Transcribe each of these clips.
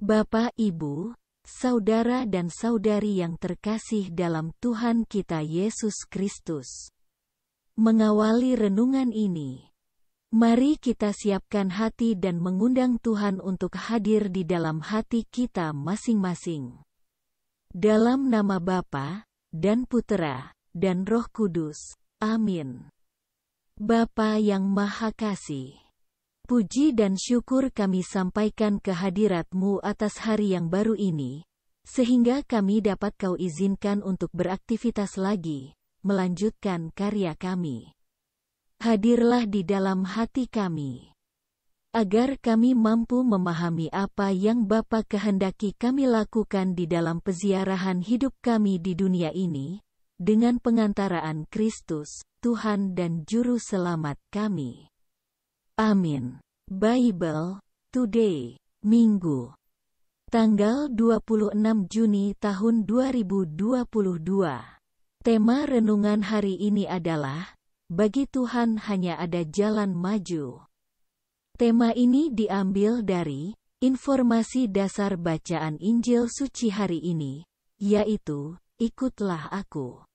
Bapak, Ibu, saudara dan saudari yang terkasih dalam Tuhan kita Yesus Kristus. Mengawali renungan ini, mari kita siapkan hati dan mengundang Tuhan untuk hadir di dalam hati kita masing-masing. Dalam nama Bapa dan Putera dan Roh Kudus. Amin. Bapa yang Maha Kasih Puji dan syukur kami sampaikan kehadiratmu atas hari yang baru ini, sehingga kami dapat kau izinkan untuk beraktivitas lagi, melanjutkan karya kami. Hadirlah di dalam hati kami, agar kami mampu memahami apa yang Bapa kehendaki kami lakukan di dalam peziarahan hidup kami di dunia ini, dengan pengantaraan Kristus, Tuhan dan Juru Selamat kami. Amin. Bible Today Minggu tanggal 26 Juni tahun 2022. Tema renungan hari ini adalah Bagi Tuhan hanya ada jalan maju. Tema ini diambil dari informasi dasar bacaan Injil suci hari ini, yaitu Ikutlah aku.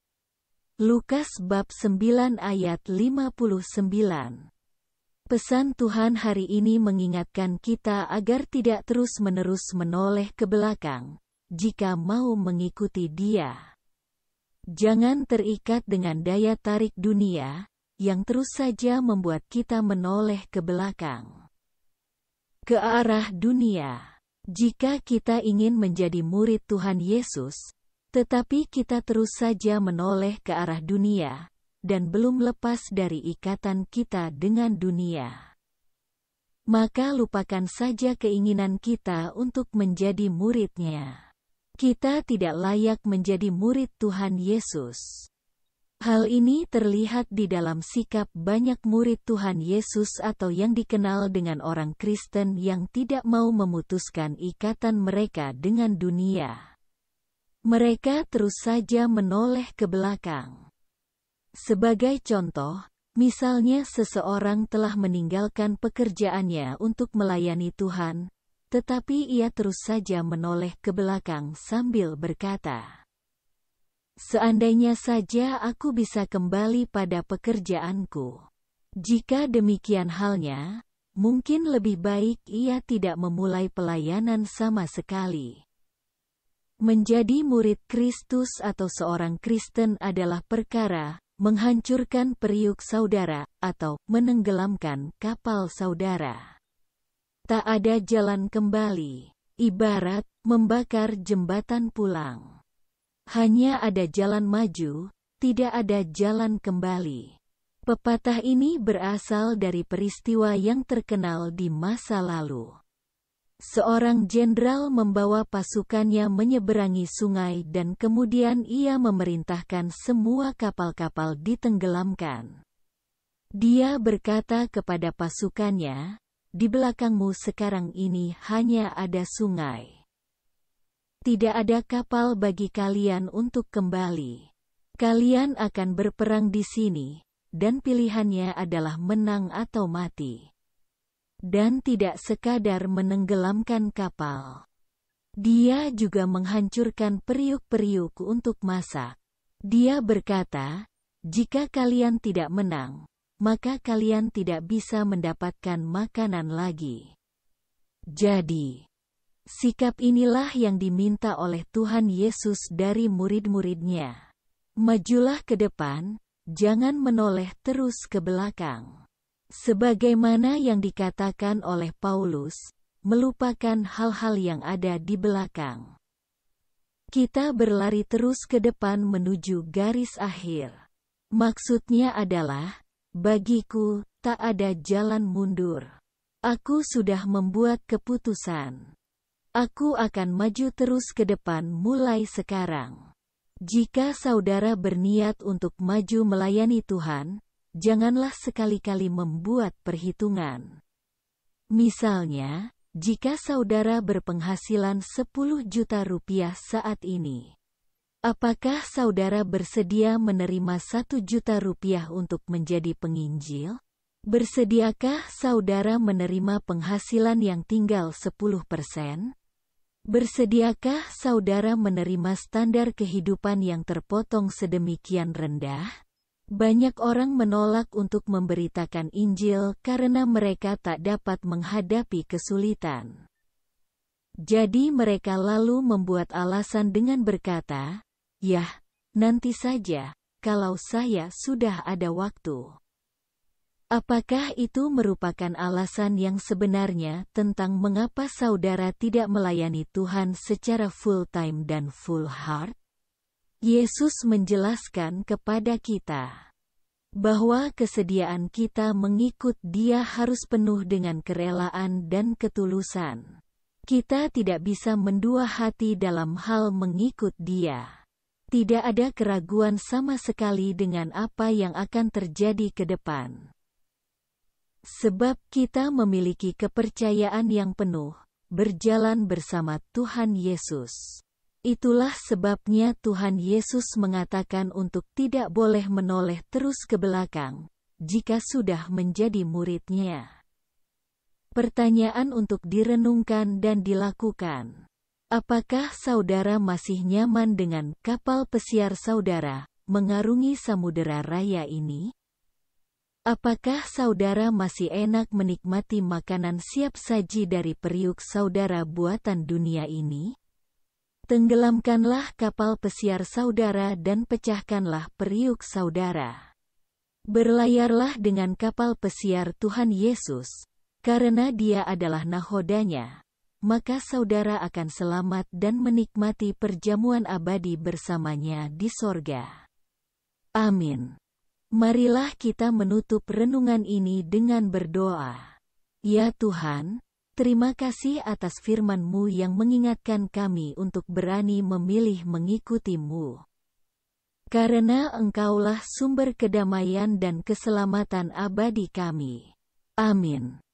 Lukas bab 9 ayat 59. Pesan Tuhan hari ini mengingatkan kita agar tidak terus-menerus menoleh ke belakang, jika mau mengikuti Dia. Jangan terikat dengan daya tarik dunia, yang terus saja membuat kita menoleh ke belakang. Ke arah dunia. Jika kita ingin menjadi murid Tuhan Yesus, tetapi kita terus saja menoleh ke arah dunia, dan belum lepas dari ikatan kita dengan dunia. Maka lupakan saja keinginan kita untuk menjadi muridnya. Kita tidak layak menjadi murid Tuhan Yesus. Hal ini terlihat di dalam sikap banyak murid Tuhan Yesus atau yang dikenal dengan orang Kristen yang tidak mau memutuskan ikatan mereka dengan dunia. Mereka terus saja menoleh ke belakang. Sebagai contoh, misalnya seseorang telah meninggalkan pekerjaannya untuk melayani Tuhan, tetapi ia terus saja menoleh ke belakang sambil berkata, Seandainya saja aku bisa kembali pada pekerjaanku. Jika demikian halnya, mungkin lebih baik ia tidak memulai pelayanan sama sekali. Menjadi murid Kristus atau seorang Kristen adalah perkara menghancurkan periuk saudara, atau menenggelamkan kapal saudara. Tak ada jalan kembali, ibarat membakar jembatan pulang. Hanya ada jalan maju, tidak ada jalan kembali. Pepatah ini berasal dari peristiwa yang terkenal di masa lalu. Seorang jenderal membawa pasukannya menyeberangi sungai dan kemudian ia memerintahkan semua kapal-kapal ditenggelamkan. Dia berkata kepada pasukannya, di belakangmu sekarang ini hanya ada sungai. Tidak ada kapal bagi kalian untuk kembali. Kalian akan berperang di sini, dan pilihannya adalah menang atau mati dan tidak sekadar menenggelamkan kapal. Dia juga menghancurkan periuk-periuk untuk masak. Dia berkata, jika kalian tidak menang, maka kalian tidak bisa mendapatkan makanan lagi. Jadi, sikap inilah yang diminta oleh Tuhan Yesus dari murid-muridnya. Majulah ke depan, jangan menoleh terus ke belakang sebagaimana yang dikatakan oleh Paulus, melupakan hal-hal yang ada di belakang. Kita berlari terus ke depan menuju garis akhir. Maksudnya adalah, bagiku, tak ada jalan mundur. Aku sudah membuat keputusan. Aku akan maju terus ke depan mulai sekarang. Jika saudara berniat untuk maju melayani Tuhan, janganlah sekali-kali membuat perhitungan. Misalnya, jika saudara berpenghasilan 10 juta rupiah saat ini, apakah saudara bersedia menerima 1 juta rupiah untuk menjadi penginjil? Bersediakah saudara menerima penghasilan yang tinggal 10 persen? Bersediakah saudara menerima standar kehidupan yang terpotong sedemikian rendah? Banyak orang menolak untuk memberitakan Injil karena mereka tak dapat menghadapi kesulitan. Jadi mereka lalu membuat alasan dengan berkata, Yah, nanti saja, kalau saya sudah ada waktu. Apakah itu merupakan alasan yang sebenarnya tentang mengapa saudara tidak melayani Tuhan secara full-time dan full-heart? Yesus menjelaskan kepada kita bahwa kesediaan kita mengikut Dia harus penuh dengan kerelaan dan ketulusan. Kita tidak bisa mendua hati dalam hal mengikut Dia. Tidak ada keraguan sama sekali dengan apa yang akan terjadi ke depan. Sebab kita memiliki kepercayaan yang penuh, berjalan bersama Tuhan Yesus. Itulah sebabnya Tuhan Yesus mengatakan untuk tidak boleh menoleh terus ke belakang, jika sudah menjadi muridnya. Pertanyaan untuk direnungkan dan dilakukan. Apakah saudara masih nyaman dengan kapal pesiar saudara mengarungi samudera raya ini? Apakah saudara masih enak menikmati makanan siap saji dari periuk saudara buatan dunia ini? Tenggelamkanlah kapal pesiar saudara dan pecahkanlah periuk saudara. Berlayarlah dengan kapal pesiar Tuhan Yesus, karena dia adalah nahodanya. Maka saudara akan selamat dan menikmati perjamuan abadi bersamanya di sorga. Amin. Marilah kita menutup renungan ini dengan berdoa. Ya Tuhan, Terima kasih atas firman-Mu yang mengingatkan kami untuk berani memilih mengikutimu. Karena Engkaulah sumber kedamaian dan keselamatan abadi kami. Amin.